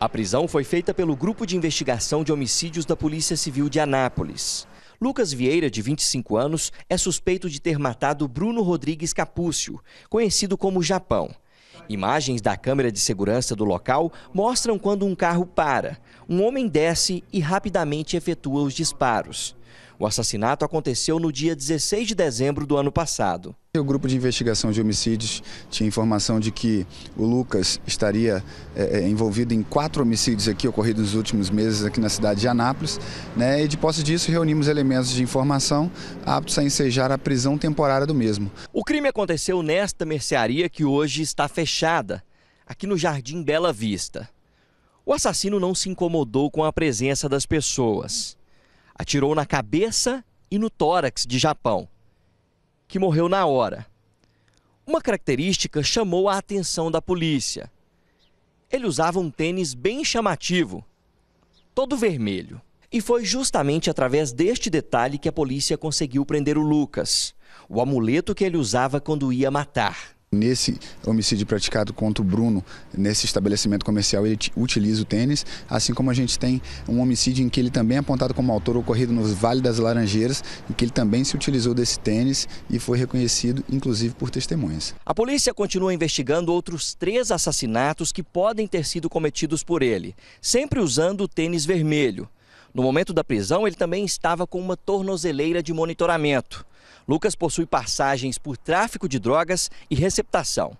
A prisão foi feita pelo Grupo de Investigação de Homicídios da Polícia Civil de Anápolis. Lucas Vieira, de 25 anos, é suspeito de ter matado Bruno Rodrigues Capúcio, conhecido como Japão. Imagens da câmera de segurança do local mostram quando um carro para. Um homem desce e rapidamente efetua os disparos. O assassinato aconteceu no dia 16 de dezembro do ano passado. O grupo de investigação de homicídios tinha informação de que o Lucas estaria é, envolvido em quatro homicídios aqui ocorridos nos últimos meses aqui na cidade de Anápolis, né? E de posse disso reunimos elementos de informação aptos a ensejar a prisão temporária do mesmo. O crime aconteceu nesta mercearia que hoje está fechada, aqui no Jardim Bela Vista. O assassino não se incomodou com a presença das pessoas. Atirou na cabeça e no tórax de Japão que morreu na hora. Uma característica chamou a atenção da polícia. Ele usava um tênis bem chamativo, todo vermelho. E foi justamente através deste detalhe que a polícia conseguiu prender o Lucas, o amuleto que ele usava quando ia matar. Nesse homicídio praticado contra o Bruno, nesse estabelecimento comercial, ele utiliza o tênis, assim como a gente tem um homicídio em que ele também é apontado como autor ocorrido no Vale das Laranjeiras, em que ele também se utilizou desse tênis e foi reconhecido, inclusive por testemunhas. A polícia continua investigando outros três assassinatos que podem ter sido cometidos por ele, sempre usando o tênis vermelho. No momento da prisão, ele também estava com uma tornozeleira de monitoramento. Lucas possui passagens por tráfico de drogas e receptação.